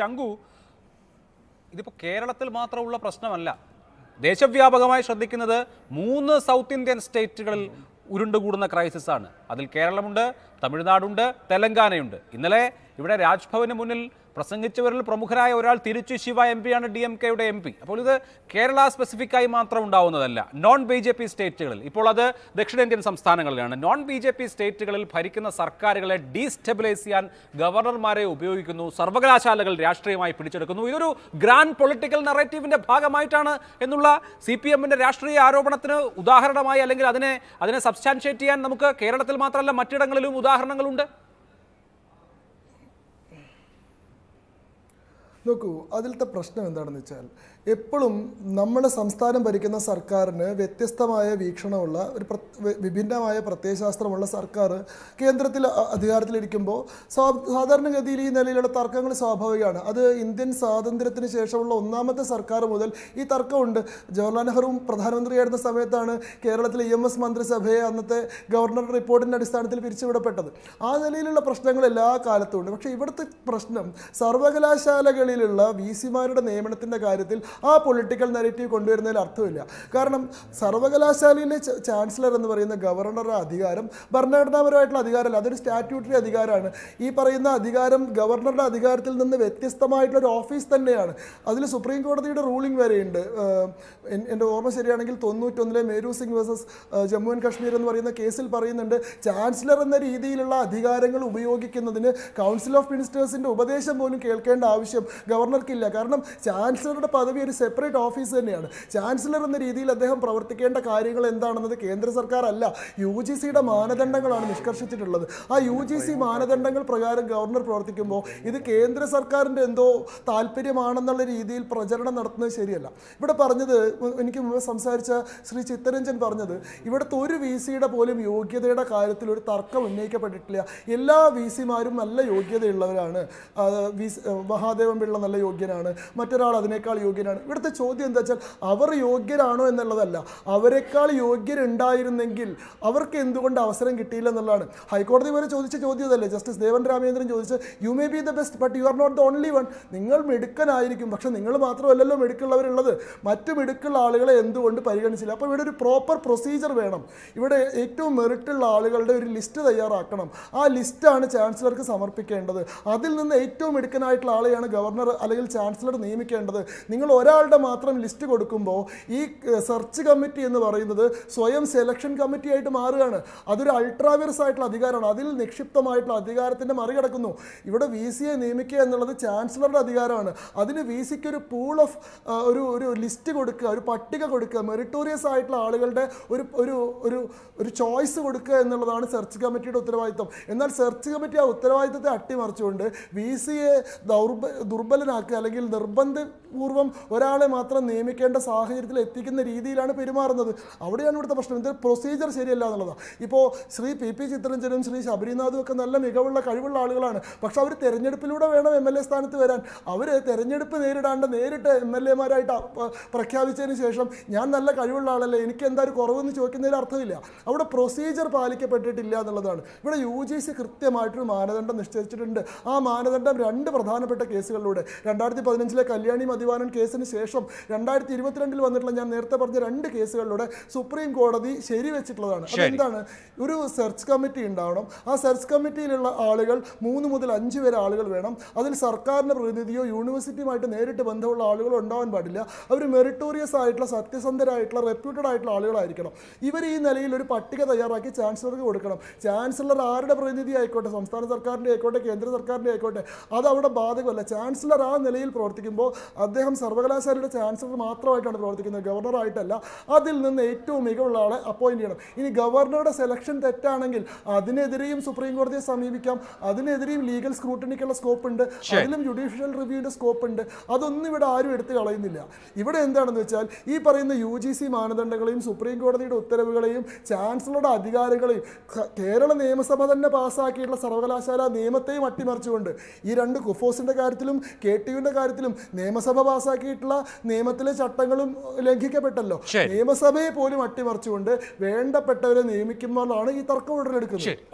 ചങ്കു ഇതിപ്പോൾ കേരളത്തിൽ മാത്രമുള്ള പ്രശ്നമല്ല ദേശവ്യാപകമായി ശ്രദ്ധിക്കുന്നത് മൂന്ന് സൗത്ത് ഇന്ത്യൻ സ്റ്റേറ്റുകളിൽ ഉരുണ്ടുകൂടുന്ന ക്രൈസിസ് ആണ് അതിൽ കേരളമുണ്ട് തമിഴ്നാടുണ്ട് തെലങ്കാനയുണ്ട് ഇന്നലെ ഇവിടെ രാജ്ഭവന് മുന്നിൽ പ്രസംഗിച്ചവരിൽ പ്രമുഖരായ ഒരാൾ തിരിച്ചു ശിവ എം പിയാണ് ഡി എം കെയുടെ എം പി അപ്പോൾ ഇത് കേരള സ്പെസിഫിക്കായി മാത്രം ഉണ്ടാവുന്നതല്ല നോൺ ബി ജെ പി സ്റ്റേറ്റുകളിൽ ഇപ്പോൾ അത് ദക്ഷിണേന്ത്യൻ സംസ്ഥാനങ്ങളിലാണ് നോൺ ബി ജെ പി സ്റ്റേറ്റുകളിൽ ഭരിക്കുന്ന സർക്കാരുകളെ ഡീസ്റ്റെബിലൈസ് ചെയ്യാൻ ഗവർണർമാരെ ഉപയോഗിക്കുന്നു സർവകലാശാലകൾ രാഷ്ട്രീയമായി പിടിച്ചെടുക്കുന്നു ഇതൊരു ഗ്രാൻഡ് പൊളിറ്റിക്കൽ നറേറ്റീവിൻ്റെ ഭാഗമായിട്ടാണ് എന്നുള്ള സി പി എമ്മിൻ്റെ രാഷ്ട്രീയ ആരോപണത്തിന് ഉദാഹരണമായി അല്ലെങ്കിൽ അതിനെ അതിനെ സബ്സ്റ്റാൻഷിയേറ്റ് ചെയ്യാൻ നമുക്ക് കേരളത്തിൽ മാത്രമല്ല മറ്റിടങ്ങളിലും ഉദാഹരണങ്ങളുണ്ട് നോക്കൂ അതിലത്തെ പ്രശ്നം എന്താണെന്ന് വെച്ചാൽ എപ്പോഴും നമ്മുടെ സംസ്ഥാനം ഭരിക്കുന്ന സർക്കാരിന് വ്യത്യസ്തമായ വീക്ഷണമുള്ള ഒരു വിഭിന്നമായ പ്രത്യയശാസ്ത്രമുള്ള സർക്കാർ കേന്ദ്രത്തിൽ അധികാരത്തിലിരിക്കുമ്പോൾ സാധാരണഗതിയിൽ ഈ നിലയിലുള്ള തർക്കങ്ങൾ സ്വാഭാവികമാണ് അത് ഇന്ത്യൻ സ്വാതന്ത്ര്യത്തിന് ശേഷമുള്ള ഒന്നാമത്തെ സർക്കാർ മുതൽ ഈ തർക്കമുണ്ട് ജവഹർലാൽ നെഹ്റുവും പ്രധാനമന്ത്രിയായിരുന്ന സമയത്താണ് കേരളത്തിലെ ഇ എം എസ് മന്ത്രിസഭയെ അന്നത്തെ ഗവർണർ റിപ്പോർട്ടിൻ്റെ അടിസ്ഥാനത്തിൽ പിരിച്ചുവിടപ്പെട്ടത് ആ നിലയിലുള്ള പ്രശ്നങ്ങൾ എല്ലാ കാലത്തും ഉണ്ട് പക്ഷേ ഇവിടുത്തെ പ്രശ്നം സർവകലാശാലകളിൽ സ്ഥാനങ്ങളിലുള്ള വി സിമാരുടെ നിയമനത്തിൻ്റെ കാര്യത്തിൽ ആ പൊളിറ്റിക്കൽ നെഗറ്റീവ് കൊണ്ടുവരുന്നതിൽ അർത്ഥമില്ല കാരണം സർവകലാശാലയിലെ ചാൻസലർ എന്ന് പറയുന്ന ഗവർണറുടെ അധികാരം ഭരണഘടനാപരമായിട്ടുള്ള അധികാരമല്ല അതൊരു സ്റ്റാറ്റ്യൂട്ടറി അധികാരമാണ് ഈ പറയുന്ന അധികാരം ഗവർണറുടെ അധികാരത്തിൽ നിന്ന് വ്യത്യസ്തമായിട്ടുള്ള ഒരു ഓഫീസ് തന്നെയാണ് അതിൽ സുപ്രീം കോടതിയുടെ റൂളിംഗ് വരെയുണ്ട് എൻ്റെ ഓർമ്മ ശരിയാണെങ്കിൽ തൊണ്ണൂറ്റൊന്നിലെ മേരു സിംഗ് വേഴ്സസ് ജമ്മു ആൻഡ് കാശ്മീർ എന്ന് പറയുന്ന കേസിൽ പറയുന്നുണ്ട് ചാൻസലർ എന്ന രീതിയിലുള്ള അധികാരങ്ങൾ ഉപയോഗിക്കുന്നതിന് കൗൺസിൽ ഓഫ് മിനിസ്റ്റേഴ്സിൻ്റെ ഉപദേശം പോലും കേൾക്കേണ്ട ആവശ്യം ഗവർണർക്കില്ല കാരണം ചാൻസലറുടെ പദവി ഒരു സെപ്പറേറ്റ് ഓഫീസ് തന്നെയാണ് ചാൻസലർ എന്ന രീതിയിൽ അദ്ദേഹം പ്രവർത്തിക്കേണ്ട കാര്യങ്ങൾ എന്താണെന്നത് കേന്ദ്ര സർക്കാർ അല്ല യു ജി സിയുടെ മാനദണ്ഡങ്ങളാണ് നിഷ്കർഷിച്ചിട്ടുള്ളത് ആ യു ജി സി മാനദണ്ഡങ്ങൾ പ്രകാരം ഗവർണർ പ്രവർത്തിക്കുമ്പോൾ ഇത് കേന്ദ്ര സർക്കാരിൻ്റെ എന്തോ താല്പര്യമാണെന്നുള്ള രീതിയിൽ പ്രചരണം നടത്തുന്നത് ശരിയല്ല ഇവിടെ പറഞ്ഞത് എനിക്ക് മുമ്പ് സംസാരിച്ച ശ്രീ ചിത്തരഞ്ജൻ പറഞ്ഞത് ഇവിടുത്തെ ഒരു വി സിയുടെ പോലും യോഗ്യതയുടെ കാര്യത്തിൽ ഒരു തർക്കം ഉന്നയിക്കപ്പെട്ടിട്ടില്ല എല്ലാ വി സിമാരും നല്ല യോഗ്യതയുള്ളവരാണ് മഹാദേവൻ പിള്ള അതിനേക്കാളുള്ള നല്ല യോഗ്യനാണ് മറ്റൊരാൾ അതിനേക്കാൾ യോഗ്യനാണ് ഇവിടുത്തെ ചോദ്യം എന്താ വെച്ചാൽ അവർ യോഗ്യരാണോ എന്നുള്ളതല്ല അവരെക്കാൾ യോഗ്യരുണ്ടായിരുന്നെങ്കിൽ അവർക്ക് എന്തുകൊണ്ട് അവസരം കിട്ടിയില്ല എന്നുള്ളതാണ് ഹൈക്കോടതി വരെ ചോദിച്ച ചോദ്യമതല്ലേ ജസ്റ്റിസ് ദേവൻ രാമചന്ദ്രൻ ചോദിച്ച് you may be the best but you are not the only one നിങ്ങൾ മിടുക്കനായിരിക്കും പക്ഷേ നിങ്ങൾ മാത്രമല്ലല്ലോ മെടുക്കുള്ളവരുള്ളത് മറ്റു മെടുക്കുള്ള ആളുകളെ എന്തുകൊണ്ട് പരിഗണിച്ചില്ല അപ്പോൾ ഇവിടെ ഒരു പ്രോപ്പർ പ്രൊസീജർ വേണം ഇവിടെ ഏറ്റവും മെറിറ്റുള്ള ആളുകളുടെ ഒരു ലിസ്റ്റ് തയ്യാറാക്കണം ആ ലിസ്റ്റാണ് ചാൻസലർക്ക് സമർപ്പിക്കേണ്ടത് അതിൽ നിന്ന് ഏറ്റവും മെടുക്കനായിട്ടുള്ള ആളെയാണ് ഗവർണർ ഗവർണർ അല്ലെങ്കിൽ ചാൻസലർ നിയമിക്കേണ്ടത് നിങ്ങൾ ഒരാളുടെ മാത്രം ലിസ്റ്റ് കൊടുക്കുമ്പോൾ ഈ സെർച്ച് കമ്മിറ്റി എന്ന് പറയുന്നത് സ്വയം സെലക്ഷൻ കമ്മിറ്റി ആയിട്ട് മാറുകയാണ് അതൊരു അൾട്രാവെർസ് ആയിട്ടുള്ള അധികാരമാണ് അതിൽ നിക്ഷിപ്തമായിട്ടുള്ള അധികാരത്തിൻ്റെ മറികടക്കുന്നു ഇവിടെ വി സിയെ നിയമിക്കുക എന്നുള്ളത് ചാൻസലറുടെ അധികാരമാണ് അതിന് വി സിക്ക് ഒരു പൂൾ ഓഫ് ഒരു ഒരു ലിസ്റ്റ് കൊടുക്കുക ഒരു പട്ടിക കൊടുക്കുക മെറിറ്റോറിയസ് ആയിട്ടുള്ള ആളുകളുടെ ഒരു ഒരു ഒരു ഒരു ചോയ്സ് കൊടുക്കുക എന്നുള്ളതാണ് സെർച്ച് കമ്മിറ്റിയുടെ ഉത്തരവാദിത്വം എന്നാൽ സെർച്ച് കമ്മിറ്റി ആ ഉത്തരവാദിത്തത്തെ അട്ടിമറിച്ചുകൊണ്ട് വി സിയെ ദൗർബ ദുർബ ദുർബലനാക്കുക അല്ലെങ്കിൽ നിർബന്ധപൂർവ്വം ഒരാളെ മാത്രം നിയമിക്കേണ്ട സാഹചര്യത്തിൽ എത്തിക്കുന്ന രീതിയിലാണ് പെരുമാറുന്നത് അവിടെയാണ് ഇവിടുത്തെ പ്രശ്നം ഇത് പ്രൊസീജിയർ ശരിയല്ല എന്നുള്ളതാണ് ഇപ്പോൾ ശ്രീ പി പി ചിത്രരഞ്ജനും ശ്രീ ശബരിനാഥും ഒക്കെ നല്ല മികവുള്ള കഴിവുള്ള ആളുകളാണ് പക്ഷെ അവർ തെരഞ്ഞെടുപ്പിലൂടെ വേണം എം എൽ എ സ്ഥാനത്ത് വരാൻ അവർ തെരഞ്ഞെടുപ്പ് നേരിടാണ്ട് നേരിട്ട് എം എൽ എമാരായിട്ട് പ്രഖ്യാപിച്ചതിന് ശേഷം ഞാൻ നല്ല കഴിവുള്ള ആളല്ലേ എനിക്ക് എന്താ ഒരു കുറവെന്ന് ചോദിക്കുന്നതിൽ അർത്ഥമില്ല അവിടെ പ്രൊസീജിയർ പാലിക്കപ്പെട്ടിട്ടില്ല എന്നുള്ളതാണ് ഇവിടെ യു ജി സി കൃത്യമായിട്ടൊരു മാനദണ്ഡം നിശ്ചയിച്ചിട്ടുണ്ട് ആ മാനദണ്ഡം രണ്ട് പ്രധാനപ്പെട്ട കേസുകളിലൂടെ കേസുകളുണ്ട് രണ്ടായിരത്തി പതിനഞ്ചിലെ കല്യാണി മതിവാനൻ കേസിന് ശേഷം രണ്ടായിരത്തി ഇരുപത്തിരണ്ടിൽ വന്നിട്ടുള്ള ഞാൻ നേരത്തെ പറഞ്ഞ രണ്ട് കേസുകളിലൂടെ സുപ്രീം കോടതി ശരിവെച്ചിട്ടുള്ളതാണ് അതെന്താണ് ഒരു സെർച്ച് കമ്മിറ്റി ഉണ്ടാവണം ആ സെർച്ച് കമ്മിറ്റിയിലുള്ള ആളുകൾ മൂന്ന് മുതൽ അഞ്ച് വരെ ആളുകൾ വേണം അതിൽ സർക്കാരിൻ്റെ പ്രതിനിധിയോ യൂണിവേഴ്സിറ്റിയുമായിട്ട് നേരിട്ട് ബന്ധമുള്ള ആളുകളോ ഉണ്ടാവാൻ പാടില്ല അവർ മെറിറ്റോറിയസ് ആയിട്ടുള്ള സത്യസന്ധരായിട്ടുള്ള റെപ്യൂട്ടഡ് ആയിട്ടുള്ള ആളുകളായിരിക്കണം ഇവർ ഈ നിലയിൽ ഒരു പട്ടിക തയ്യാറാക്കി ചാൻസലർക്ക് കൊടുക്കണം ചാൻസലർ ആരുടെ പ്രതിനിധി ആയിക്കോട്ടെ സംസ്ഥാന സർക്കാരിൻ്റെ ആയിക്കോട്ടെ കേന്ദ്ര സർക്കാരിൻ്റെ ആയിക്കോട്ടെ അത് അവിടെ ബാധകമല്ല ചാൻസലർ ചാൻസലർ ആ നിലയിൽ പ്രവർത്തിക്കുമ്പോൾ അദ്ദേഹം സർവകലാശാലയുടെ ചാൻസലർ മാത്രമായിട്ടാണ് പ്രവർത്തിക്കുന്നത് ഗവർണറായിട്ടല്ല അതിൽ നിന്ന് ഏറ്റവും മികവുള്ള ആളെ അപ്പോയിൻറ്റ് ചെയ്യണം ഇനി ഗവർണറുടെ സെലക്ഷൻ തെറ്റാണെങ്കിൽ അതിനെതിരെയും സുപ്രീം കോടതിയെ സമീപിക്കാം അതിനെതിരെയും ലീഗൽ സ്ക്രൂട്ടണിക്കുള്ള സ്കോപ്പ് ഉണ്ട് അതിലും ജുഡീഷ്യൽ റിവ്യൂവിൻ്റെ സ്കോപ്പ് ഉണ്ട് അതൊന്നും ഇവിടെ ആരും എടുത്തു കളയുന്നില്ല ഇവിടെ എന്താണെന്ന് വെച്ചാൽ ഈ പറയുന്ന യു ജി സി മാനദണ്ഡങ്ങളെയും സുപ്രീം കോടതിയുടെ ഉത്തരവുകളെയും ചാൻസലറുടെ അധികാരങ്ങളെയും കേരള നിയമസഭ തന്നെ പാസ്സാക്കിയിട്ടുള്ള സർവകലാശാല നിയമത്തെയും അട്ടിമറിച്ചുകൊണ്ട് ഈ രണ്ട് കുഫോസിൻ്റെ കാര്യത്തിലും കെ ടിയുടെ കാര്യത്തിലും നിയമസഭ പാസാക്കിയിട്ടുള്ള നിയമത്തിലെ ചട്ടങ്ങളും ലംഘിക്കപ്പെട്ടല്ലോ നിയമസഭയെ പോലും അട്ടിമറിച്ചുകൊണ്ട് വേണ്ടപ്പെട്ടവരെ നിയമിക്കുമ്പോഴാണ് ഈ തർക്കം ഉടലെടുക്കുന്നത്